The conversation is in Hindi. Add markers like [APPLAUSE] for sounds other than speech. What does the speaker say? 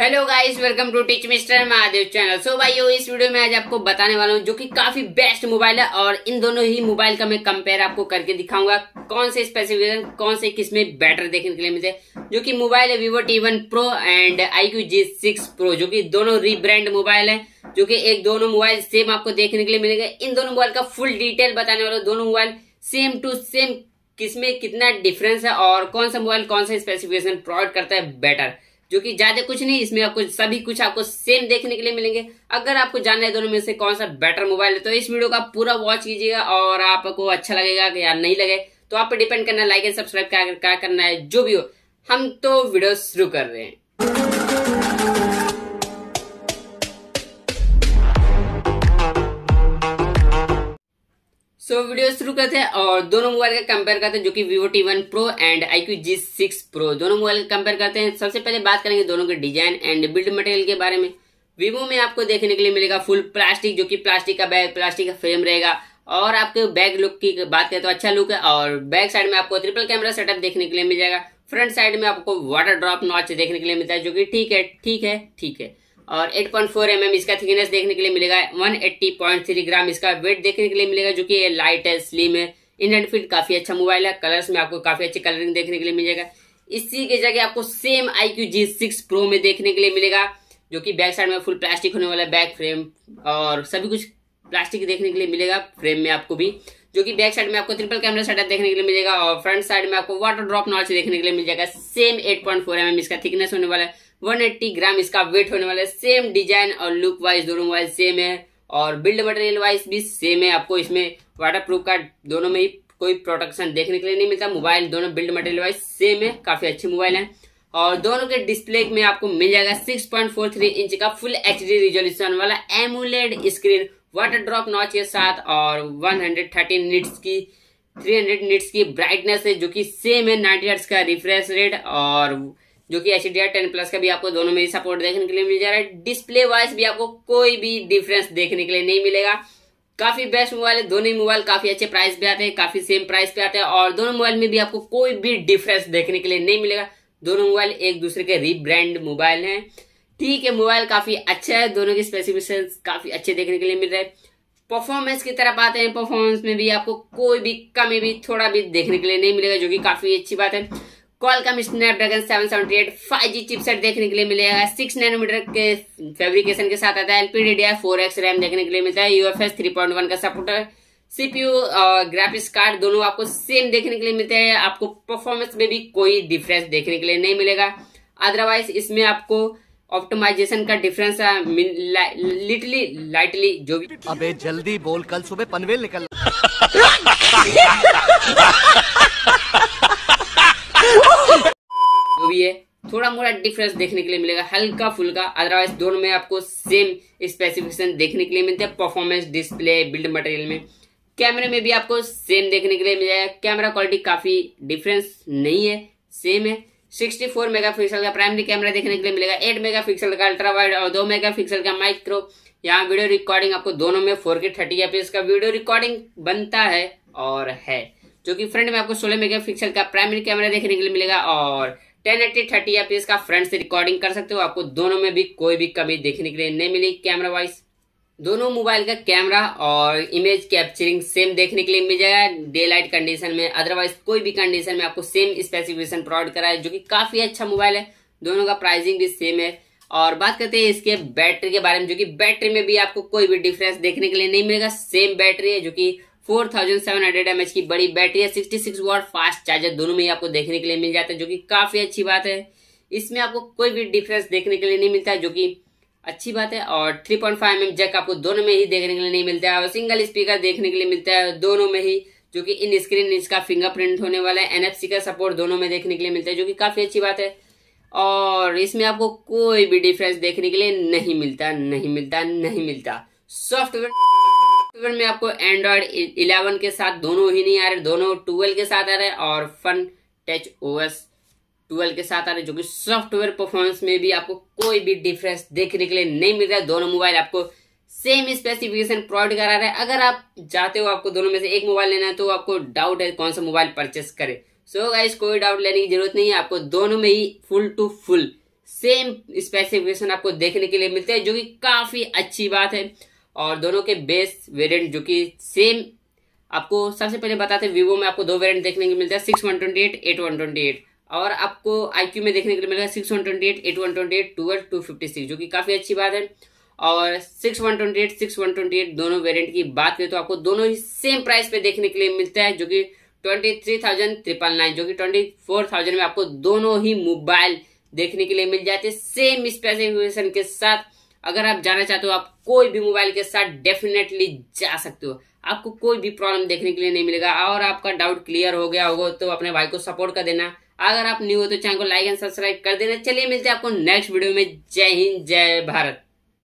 hello guys welcome to teach mister Mahadev channel so भाई इस वीडियो में आज आपको बताने वाला हूँ जो कि काफी बेस्ट मोबाइल है और इन दोनों ही मोबाइल का मैं कंपेयर आपको करके दिखाऊंगा कौन से स्पेसिफिकेशन कौन से किसमें बेटर देखने के लिए मिलते जो कि मोबाइल है Vivo T one pro and I Q G six pro जो की दोनों रीब्रांड मोबाइल है जो की एक दोनों मोबाइल सेम आपको देखने के लिए मिलेगा इन दोनों मोबाइल का फुल डिटेल बताने वाला दोनों मोबाइल सेम टू सेम किसमें कितना डिफरेंस है और कौन सा मोबाइल कौन सा स्पेसिफिकेशन प्रोवाइड करता है बेटर जो कि ज्यादा कुछ नहीं इसमें आपको सभी कुछ आपको सेम देखने के लिए मिलेंगे अगर आपको जानना है दोनों में से कौन सा बेटर मोबाइल है तो इस वीडियो का पूरा वॉच कीजिएगा और आपको अच्छा लगेगा या नहीं लगे तो आप पर डिपेंड करना लाइक एंड सब्सक्राइब क्या करना है जो भी हो हम तो वीडियो शुरू कर रहे हैं सो वीडियो शुरू करते हैं और दोनों मोबाइल का कंपेयर करते हैं जो कि Vivo T one pro and IQ G6 G six pro दोनों मोबाइल का कंपेयर करते हैं सबसे पहले बात करेंगे दोनों के डिजाइन एंड बिल्ड मटेरियल के बारे में Vivo में आपको देखने के लिए मिलेगा फुल प्लास्टिक जो कि प्लास्टिक का बैग प्लास्टिक का फ्रेम रहेगा और आपके बैक लुक की बात करें तो अच्छा लुक है और बैक साइड में आपको ट्रिपल कैमरा सेटअप देखने के लिए मिल जाएगा फ्रंट साइड में आपको वाटर ड्रॉप नॉच देखने के लिए मिलता है जो कि ठीक है ठीक है ठीक है और 8.4 पॉइंट mm इसका थिकनेस देखने के लिए मिलेगा 180.3 ग्राम इसका वेट देखने के लिए मिलेगा जो कि ये लाइट है स्लिम है इन एंड फिट काफी अच्छा मोबाइल है कलर्स में आपको काफी अच्छी कलरिंग देखने के लिए मिलेगा इसी के जगह आपको same I Q G six pro में देखने के लिए मिलेगा जो कि बैक साइड में फुल प्लास्टिक होने वाला है बैक फ्रेम और सभी कुछ प्लास्टिक देखने के लिए मिलेगा फ्रेम में आपको भी जो कि बैक साइड में आपको ट्रिपल कैमरा सेटअप देखने के लिए मिलेगा और फ्रंट साइड में आपको वाटर ड्रॉप नॉच देखने के लिए मिल जाएगा सेम 8.4 पॉइंट mm इसका थिकनेस होने वाला है 180 ग्राम इसका वेट होने वाला है सेम डिजाइन और लुक वाइज दोनों वाइज सेम है और बिल्ड मटेरियल वाइज भी सेम है आपको इसमें वाटर प्रूफ का दोनों में ही कोई प्रोटेक्शन देखने के लिए नहीं मिलता मोबाइल दोनों बिल्ड मटेरियल वाइज सेम है काफी अच्छे मोबाइल है और दोनों के डिस्प्ले में आपको मिल जाएगा 6.43 इंच का फुल एच रिजोल्यूशन वाला AMOLED screen water drop notch के साथ और 113 निट्स की 300 निट्स की ब्राइटनेस है जो कि सेम है 90 का रिफ्रेश रेट और जो कि H D R ten plus का भी आपको दोनों में ही सपोर्ट देखने के लिए मिल जा रहा है डिस्प्ले वाइज भी आपको कोई भी डिफरेंस देखने के लिए नहीं मिलेगा काफी बेस्ट मोबाइल है दोनों मोबाइल काफी अच्छे प्राइस पे आते हैं काफी सेम प्राइस पे आते हैं और दोनों मोबाइल में भी आपको कोई भी डिफरेंस देखने के लिए नहीं मिलेगा दोनों मोबाइल एक दूसरे के रीब्रांड मोबाइल है ठीक है मोबाइल काफी अच्छा है दोनों के स्पेसिफिकेशन काफी अच्छे देखने के लिए मिल रहे हैं परफॉर्मेंस की तरफ आते हैं परफॉर्मेंस में भी आपको कोई भी कमी भी थोड़ा भी देखने के लिए नहीं मिलेगा जो कि काफी अच्छी बात है कॉलकम स्नैपड्रैगन 778 5G चिपसेट देखने के लिए मिलेगा सिक्स नैनोमीटर के फैब्रिकेशन के साथ आता है LPD D four X RAM देखने के लिए मिलता है यूएफएस 3.1 का सपोर्ट है सीपीयू और ग्राफिक्स कार्ड दोनों आपको सेम देखने के लिए मिलते हैं आपको परफॉर्मेंस में भी कोई डिफरेंस देखने के लिए नहीं मिलेगा अदरवाइज इसमें आपको ऑप्टिमाइजेशन का डिफरेंस लिटली लाइटली जो भी अबे जल्दी बोल कल सुबह पनवेल निकल [LAUGHS] थोड़ा मोड़ा डिफरेंस देखने के लिए मिलेगा हल्का फुल्का अदरवाइज दोनों में आपको सेम स्पेसिफिकेशन देखने के लिए मिलते हैं परफॉर्मेंस डिस्प्ले बिल्ड मटेरियल में कैमरे में भी आपको सेम देखने के लिए मिल जाएगा कैमरा क्वालिटी काफी डिफरेंस नहीं है सेम है 64 मेगापिक्सल का प्राइमरी कैमरा देखने के लिए मिलेगा 8 मेगापिक्सल का अल्ट्रा वाइड और 2 मेगापिक्सल का माइक्रो यहाँ वीडियो रिकॉर्डिंग आपको दोनों में 4K 30 एफपीएस का वीडियो रिकॉर्डिंग बनता है और है जो कि फ्रंट में आपको 16 मेगापिक्सल का प्राइमरी कैमरा देखने के लिए मिलेगा और टेन एट्टी थर्टी आप का फ्रंट से रिकॉर्डिंग कर सकते हो आपको दोनों में भी कोई भी कमी देखने के लिए नहीं मिली कैमरा वाइज दोनों मोबाइल का कैमरा और इमेज कैप्चरिंग सेम देखने के लिए मिल जाएगा डे लाइट कंडीशन में अदरवाइज कोई भी कंडीशन में आपको सेम स्पेसिफिकेशन प्रोवाइड करा है जो कि काफी अच्छा मोबाइल है दोनों का प्राइसिंग भी सेम है और बात करते हैं इसके बैटरी के बारे में जो कि बैटरी में भी आपको कोई भी डिफरेंस देखने के लिए नहीं मिलेगा सेम बैटरी है जो की four thousand seven hundred M H की बड़ी बैटरी है sixty six watt fast charger दोनों में ही आपको देखने के लिए मिल जाता है जो कि काफी अच्छी बात है इसमें आपको कोई भी डिफरेंस देखने के लिए नहीं मिलता है जो कि अच्छी बात है और three point five M jack आपको दोनों में ही देखने के लिए नहीं मिलता है और सिंगल स्पीकर देखने के लिए मिलता है दोनों में ही जो कि इन स्क्रीन इसका फिंगरप्रिंट होने वाला है एनएफसी का सपोर्ट दोनों में देखने के लिए मिलता है जो कि काफी अच्छी बात है और इसमें आपको कोई भी डिफरेंस देखने के लिए नहीं मिलता नहीं मिलता नहीं मिलता सॉफ्टवेयर सॉफ्टवेयर में आपको एंड्रॉइड 11 के साथ दोनों ही नहीं आ रहे दोनों 12 के साथ आ रहे और फन टच ओएस 12 के साथ आ रहे जो कि सॉफ्टवेयर परफॉर्मेंस में भी आपको कोई भी डिफरेंस देखने के लिए नहीं मिल रहा है दोनों मोबाइल आपको सेम स्पेसिफिकेशन प्रोवाइड करा रहे हैं अगर आप चाहते हो आपको दोनों में से एक मोबाइल लेना है तो आपको डाउट है कौन सा मोबाइल परचेस करे सो so गाइस कोई डाउट लेने की जरूरत नहीं है आपको दोनों में ही full to full same specification आपको देखने के लिए मिलते हैं जो कि काफी अच्छी बात है और दोनों के बेस वेरिएंट जो कि सेम आपको सबसे पहले बताते हैं वीवो में आपको दो वेरिएंट देखने को मिलता है six one twenty eight eight one twenty eight और आपको आई में देखने के लिए मिलेगा six one twenty eight eight one twenty eight twelve two fifty six जो कि काफ़ी अच्छी बात है और six one twenty eight six one twenty eight दोनों वेरियंट की बात करें तो आपको दोनों ही सेम प्राइस पे देखने के लिए मिलता है जो कि twenty three thousand triple nine जो कि ट्वेंटी फोर थाउजेंड में आपको दोनों ही मोबाइल देखने के लिए मिल जाते हैं सेम स्पेसिफिकेशन के साथ अगर आप जाना चाहते हो आप कोई भी मोबाइल के साथ डेफिनेटली जा सकते हो आपको कोई भी प्रॉब्लम देखने के लिए नहीं मिलेगा और आपका डाउट क्लियर हो गया होगा तो अपने भाई को सपोर्ट कर देना अगर आप न्यू हो तो चैनल को लाइक एंड सब्सक्राइब कर देना चलिए मिलते हैं आपको नेक्स्ट वीडियो में जय हिंद जय भारत